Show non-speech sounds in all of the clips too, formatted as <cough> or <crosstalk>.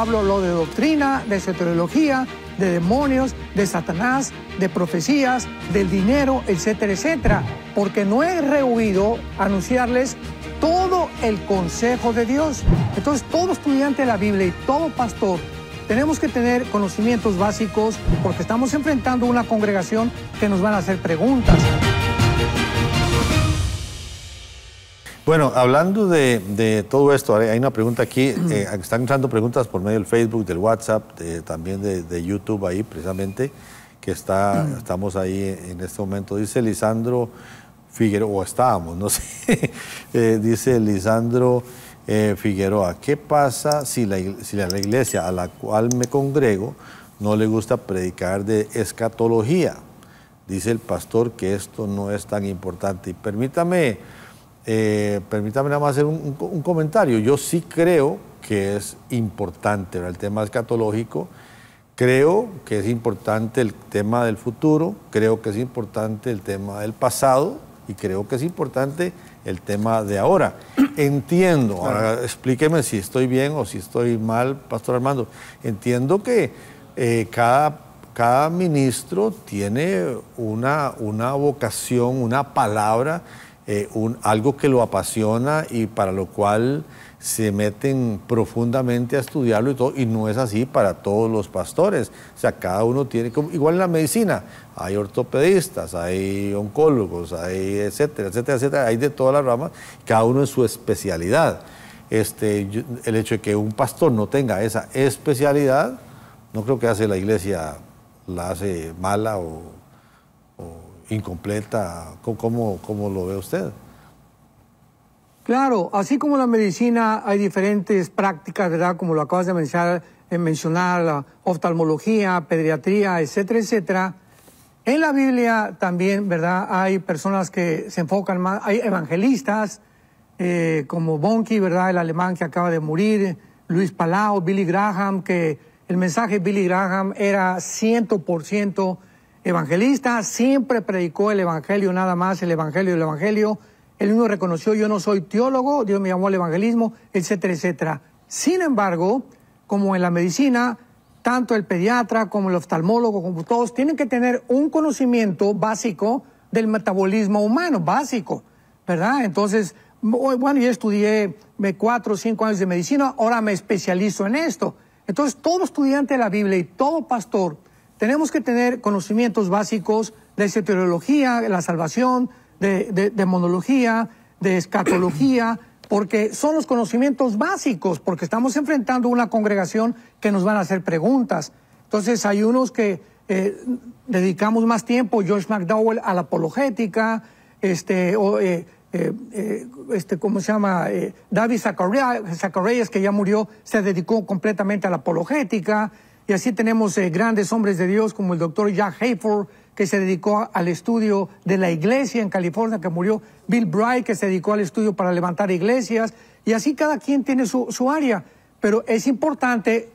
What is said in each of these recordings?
hablo lo de doctrina, de soteriología, de demonios, de Satanás, de profecías, del dinero, etcétera, etcétera. Porque no he rehuido anunciarles todo el consejo de Dios. Entonces, todo estudiante de la Biblia y todo pastor tenemos que tener conocimientos básicos porque estamos enfrentando una congregación que nos van a hacer preguntas. Bueno, hablando de, todo esto, hay una pregunta aquí. Eh, están entrando preguntas por medio del Facebook, del WhatsApp, también de, YouTube ahí precisamente, que está, mm. estamos ahí en este momento. Dice Lisandro Figueroa, o estábamos, no <laughs> sé. Eh, dice Lisandro eh, Figueroa, ¿qué pasa si la, si la iglesia a la cual me congrego no le gusta predicar de escatología? Dice el pastor que esto no es tan importante. Y permítame eh, permítame nada más hacer un, comentario. Yo sí creo que es importante el tema escatológico, creo que es importante el tema del futuro, creo que es importante el tema del pasado y creo que es importante el tema de ahora. Entiendo, explíqueme si estoy bien o si estoy mal, Pastor Armando, entiendo que eh, cada, cada ministro tiene una, una vocación, una palabra eh, algo que lo apasiona y para lo cual se meten profundamente a estudiarlo y todo, y no es así para todos los pastores. O sea, cada uno tiene, igual en la medicina, hay ortopedistas, hay oncólogos, hay etcétera, etcétera, etcétera, hay de todas las ramas, cada uno en su especialidad. Este, el hecho de que un pastor no tenga esa especialidad, no creo que hace la iglesia la hace mala o incompleta. ¿Cómo, lo ve usted? Claro, así como la medicina hay diferentes prácticas, ¿verdad? Como lo acabas de mencionar, eh, mencionar oftalmología, pediatría, etcétera, etcétera. En la Biblia también, ¿verdad? Hay personas que se enfocan más, hay evangelistas eh, como Bonky, ¿verdad? El alemán que acaba de morir, Luis Palau, Billy Graham, que el mensaje de Billy Graham era 100% evangelista, siempre predicó el Evangelio, nada más el Evangelio, el Evangelio. Él mismo reconoció, yo no soy teólogo, Dios me llamó al evangelismo, etcétera, etcétera. Sin embargo, como en la medicina, tanto el pediatra como el oftalmólogo, como todos, tienen que tener un conocimiento básico del metabolismo humano, básico, ¿verdad? Entonces, bueno, yo estudié eh, cuatro o cinco años de medicina, ahora me especializo en esto. Entonces, todo estudiante de la Biblia y todo pastor tenemos que tener conocimientos básicos de soteriología, de la salvación, de, monología, de escatología, <clears throat> porque son los conocimientos básicos, porque estamos enfrentando una congregación que nos van a hacer preguntas. Entonces hay unos que eh, dedicamos más tiempo, George McDowell, a la apologética, este, eh, eh, este, ¿cómo se llama? David Zacharias, que ya murió, se dedicó completamente a la apologética. Y así tenemos eh, grandes hombres de Dios como el doctor Jack Hayford, que se dedicó al estudio de la iglesia en California, que murió Bill Bright, que se dedicó al estudio para levantar iglesias, y así cada quien tiene su, su área. Pero es importante,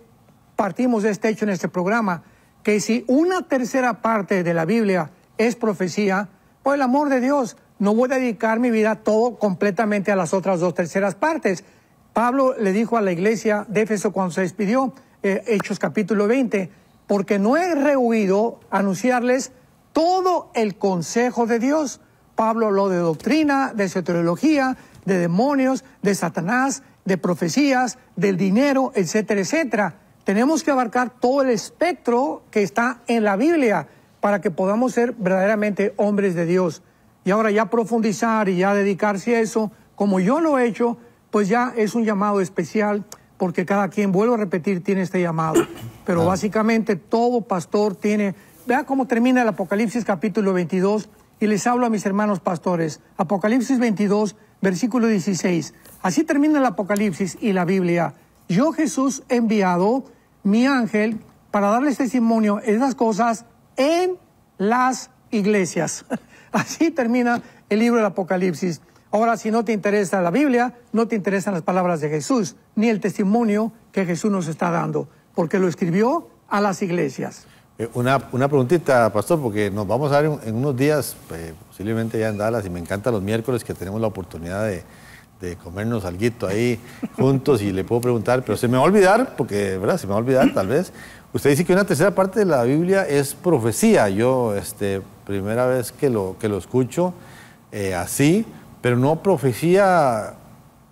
partimos de este hecho en este programa, que si una tercera parte de la Biblia es profecía, por el amor de Dios, no voy a dedicar mi vida todo completamente a las otras dos terceras partes. Pablo le dijo a la iglesia de Éfeso cuando se despidió, eh, Hechos capítulo 20, porque no he rehuido anunciarles todo el consejo de Dios. Pablo habló de doctrina, de soteriología, de demonios, de Satanás, de profecías, del dinero, etcétera, etcétera. Tenemos que abarcar todo el espectro que está en la Biblia para que podamos ser verdaderamente hombres de Dios. Y ahora ya profundizar y ya dedicarse a eso, como yo lo he hecho, pues ya es un llamado especial porque cada quien, vuelvo a repetir, tiene este llamado. Pero básicamente todo pastor tiene, vea cómo termina el Apocalipsis capítulo 22 y les hablo a mis hermanos pastores. Apocalipsis 22, versículo 16. Así termina el Apocalipsis y la Biblia. Yo Jesús he enviado mi ángel para darles testimonio de esas cosas en las iglesias. <laughs> Así termina el libro del Apocalipsis. Ahora, si no te interesa la Biblia, no te interesan las palabras de Jesús, ni el testimonio que Jesús nos está dando, porque lo escribió a las iglesias. Eh, una, una, preguntita, pastor, porque nos vamos a ver en unos días, eh, posiblemente ya en Dallas, y me encanta los miércoles que tenemos la oportunidad de, de comernos algo ahí <laughs> juntos y le puedo preguntar, pero se me va a olvidar, porque ¿verdad? se me va a olvidar tal vez. Usted dice que una tercera parte de la Biblia es profecía. Yo, este, primera vez que lo, que lo escucho eh, así, pero no profecía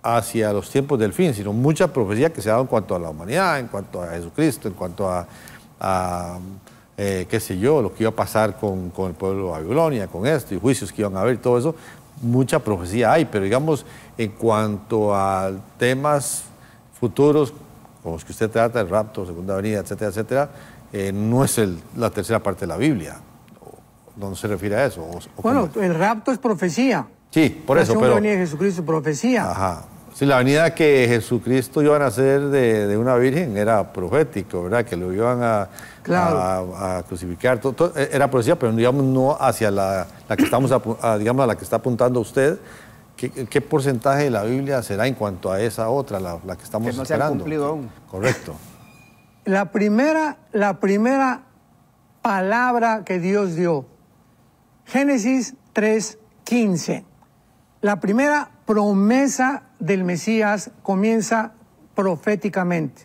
hacia los tiempos del fin, sino mucha profecía que se ha dado en cuanto a la humanidad, en cuanto a Jesucristo, en cuanto a, eh, qué sé yo, lo que iba a pasar con, el pueblo de Babilonia, con esto, y juicios que iban a haber, todo eso, mucha profecía hay, pero digamos, en cuanto a temas futuros, como los que usted trata, el rapto, segunda venida, etcétera, etcétera, eh, no es la tercera parte de la Biblia. donde se refiere a eso. bueno, el rapto es profecía. Sí, por eso. Pero... la venida de Jesucristo, profecía. Ajá. Sí, la venida que Jesucristo iba a nacer de, una virgen era profético, ¿verdad? Que lo iban a, a, crucificar. Eh, era profecía, pero digamos no hacia la, que estamos, digamos, a la que está apuntando usted. ¿Qué, porcentaje de la Biblia será en cuanto a esa otra, la, que estamos que no Se ha cumplido aún. Correcto. La primera, la primera palabra que Dios dio, Génesis 3, 15 la primera promesa del Mesías comienza proféticamente.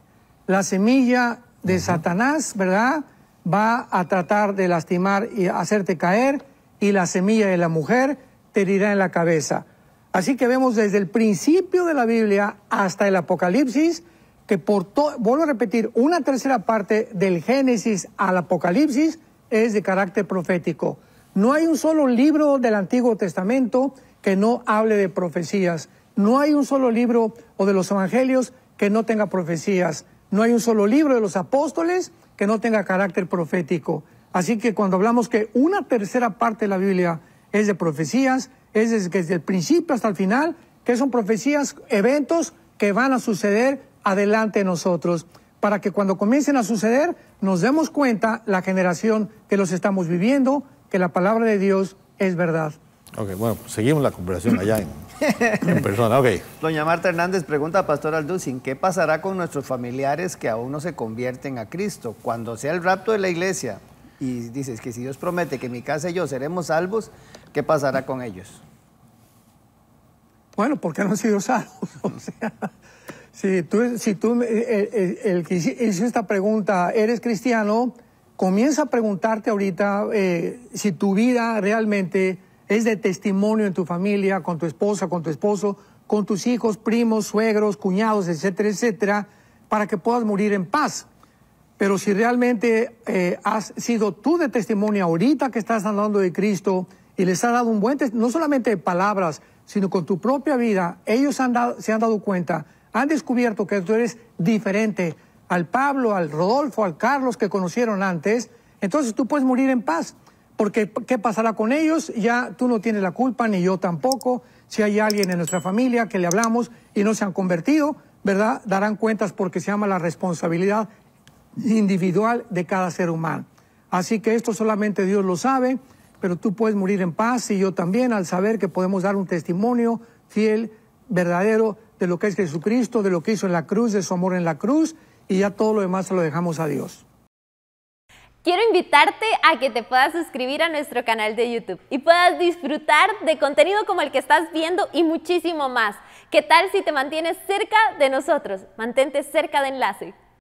La semilla de Satanás, ¿verdad? Va a tratar de lastimar y hacerte caer y la semilla de la mujer te herirá en la cabeza. Así que vemos desde el principio de la Biblia hasta el Apocalipsis que por todo, vuelvo a repetir, una tercera parte del Génesis al Apocalipsis es de carácter profético. No hay un solo libro del Antiguo Testamento que no hable de profecías. No hay un solo libro o de los evangelios que no tenga profecías. No hay un solo libro de los apóstoles que no tenga carácter profético. Así que cuando hablamos que una tercera parte de la Biblia es de profecías, es desde el principio hasta el final, que son profecías, eventos que van a suceder adelante de nosotros, para que cuando comiencen a suceder nos demos cuenta la generación que los estamos viviendo, que la palabra de Dios es verdad. Ok, bueno, seguimos la conversación allá en, persona. Ok. Doña Marta Hernández pregunta a Pastor Alducin, ¿qué pasará con nuestros familiares que aún no se convierten a Cristo? Cuando sea el rapto de la iglesia y dices que si Dios promete que mi casa y yo seremos salvos, ¿qué pasará con ellos? Bueno, porque no han sido salvos. <laughs> O sea, si tú, si tú eh, eh, el, que hizo esta pregunta, ¿eres cristiano? Comienza a preguntarte ahorita eh, si tu vida realmente es de testimonio en tu familia, con tu esposa, con tu esposo, con tus hijos, primos, suegros, cuñados, etcétera, etcétera, para que puedas morir en paz. Pero si realmente eh, has sido tú de testimonio ahorita que estás hablando de Cristo y les has dado un buen testimonio, no solamente de palabras, sino con tu propia vida, ellos han se han dado cuenta, han descubierto que tú eres diferente al Pablo, al Rodolfo, al Carlos que conocieron antes, entonces tú puedes morir en paz porque ¿qué pasará con ellos? Ya tú no tienes la culpa, ni yo tampoco. Si hay alguien en nuestra familia que le hablamos y no se han convertido, ¿verdad? Darán cuentas porque se llama la responsabilidad individual de cada ser humano. Así que esto solamente Dios lo sabe, pero tú puedes morir en paz y yo también al saber que podemos dar un testimonio fiel, verdadero, de lo que es Jesucristo, de lo que hizo en la cruz, de su amor en la cruz, y ya todo lo demás se lo dejamos a Dios. Quiero invitarte a que te puedas suscribir a nuestro canal de YouTube y puedas disfrutar de contenido como el que estás viendo y muchísimo más. ¿Qué tal si te mantienes cerca de nosotros? Mantente cerca de Enlace.